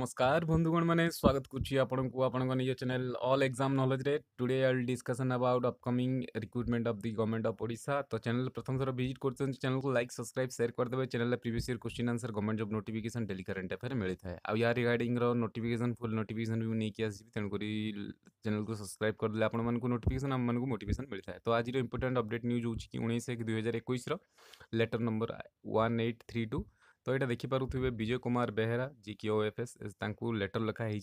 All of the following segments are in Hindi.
नमस्कार बंधुगण मैंने स्वागत करुच्ची आपंक आपण निज channel all exam knowledge today all discussion about upcoming recruitment of the government of ओडा तो चैनल प्रथम थर भिजिट कर चैनल को लाइक सब्सक्राइब सेयर करदे channel previous year question answer government जब नोटिकेसन डेली करेन्ट एफेयर मिलता है आउ यार रिगार्डिंग नोटिकेसन फुल नोटिकेसन भी नहीं आसबी तेणुक चैनल को सब्सक्राइब करदे आपको नोटिकेसन आम मूँ मोटेसन मिलता है तो आज इंपोर्टां अपडेट न्यूज हो कि उन्नीस एक दुई हजार एक letter number one eight three two तो ये देखिपे विजय कुमार बेहरा जी की ओ एफ एस लेटर लिखाही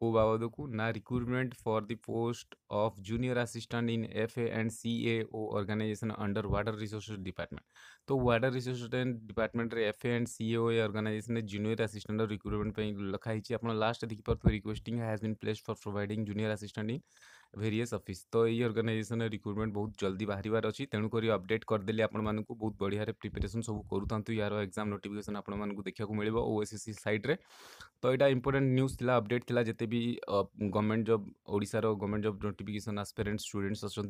को बाबद को ना recruitment for the post of junior assistant in F A and C A organisation under water resource department तो व्टर रिसोर्स डिपार्टमेंट रे F A and C organisation junior assistant recruitment लिखाई है आप लास्ट देखिपे requesting has been place for providing junior assistant in various office तो यही अर्गानाइजेसन रिक्रुटमेंट बहुत जल्दी बाहर अच्छी तेणुक अपडेट करदे आपण बहुत बढ़िया प्रिपेरेसन सब करूँ यार एक्जाम नोटिकेसन आपण देखा मिल ओ एस सैड्रे तो यहाँ इंपोर्टां न्यूज थी अपडेट थी जिते भी गवर्नमेंट जब ओडार गवर्नमेंट जब नोटिकेसन आसपेरेन्ट स्टूडेंट्स अच्छा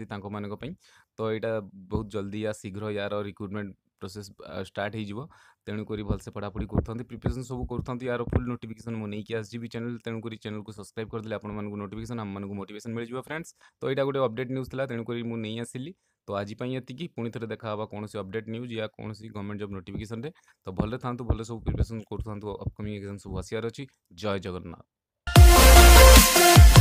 तो यहाँ बहुत जल्दी या शीघ्र यार रिक्रुटमेंट प्रोसेस स्टार्ट हो तेणुक भलसे पढ़ापढ़ी करते प्रिपेरेसन सब करते यार फुल नोटिफिकेसन मुझे आसजी चैनल तेणुक चैनल को सब्सक्राइब करदे आप नोटिकेसन आम मोटेसन मिल फ्रेंड्स तो यहाँ गोटे अपडेट न्यूज था तेणुक मुझे आसिली तो आज एति पुणी थे देखा कौन से अपडेट न्यूज या कौन गवर्नमेंट जब नोटिफिकेसन तो भले था भले सब प्रिपेसन करूँ अपकमिंग एक्जाम सब आसार अच्छी जय जगन्नाथ